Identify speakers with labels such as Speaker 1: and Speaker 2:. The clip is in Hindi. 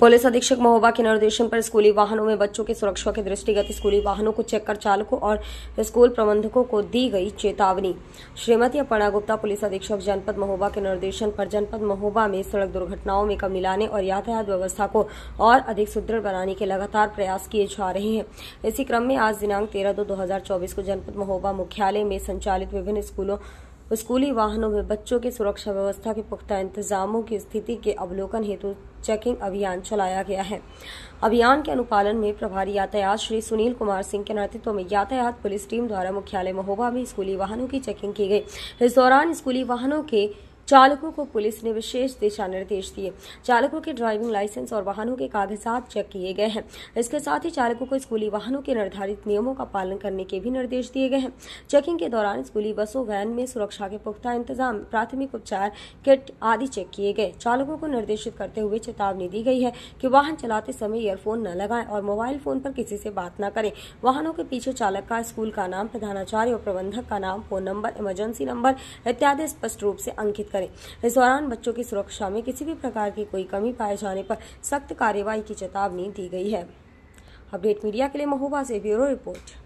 Speaker 1: पुलिस अधीक्षक महोबा के निर्देशन पर स्कूली वाहनों में बच्चों की सुरक्षा के दृष्टिगत स्कूली वाहनों को चेक कर चालकों और स्कूल प्रबंधकों को दी गई चेतावनी श्रीमती अपर्णा गुप्ता पुलिस अधीक्षक जनपद महोबा के निर्देशन पर जनपद महोबा में सड़क दुर्घटनाओं में कमी लाने और यातायात व्यवस्था को और अधिक सुदृढ़ बनाने के लगातार प्रयास किए जा रहे हैं इसी क्रम में आज दिनांक तेरह दो दो को जनपद महोबा मुख्यालय में संचालित विभिन्न स्कूलों स्कूली वाहनों में बच्चों की सुरक्षा व्यवस्था के पुख्ता इंतजामों की स्थिति के अवलोकन हेतु चेकिंग अभियान चलाया गया है अभियान के अनुपालन में प्रभारी यातायात श्री सुनील कुमार सिंह के नेतृत्व में यातायात पुलिस टीम द्वारा मुख्यालय महोबा में स्कूली वाहनों की चेकिंग की गई इस दौरान स्कूली वाहनों के चालकों को पुलिस ने विशेष दिशा निर्देश दिए चालकों के ड्राइविंग लाइसेंस और वाहनों के कागजात चेक किए गए हैं इसके साथ ही चालकों को स्कूली वाहनों के निर्धारित नियमों का पालन करने के भी निर्देश दिए गए हैं चेकिंग के दौरान स्कूली बसों वैन में सुरक्षा के पुख्ता इंतजाम प्राथमिक उपचार किट आदि चेक किए गए चालकों को निर्देशित करते हुए चेतावनी दी गई है कि वाहन चलाते समय ईयरफोन न लगाएं और मोबाइल फोन पर किसी से बात न करें वाहनों के पीछे चालक का स्कूल का नाम प्रधानाचार्य और प्रबंधक का नाम फोन नंबर इमरजेंसी नंबर इत्यादि स्पष्ट रूप से अंकित करें इस दौरान बच्चों की सुरक्षा में किसी भी प्रकार की कोई कमी पाए जाने पर सख्त कार्यवाही की चेतावनी दी गई है अपडेट मीडिया के लिए महोबा से ब्यूरो रिपोर्ट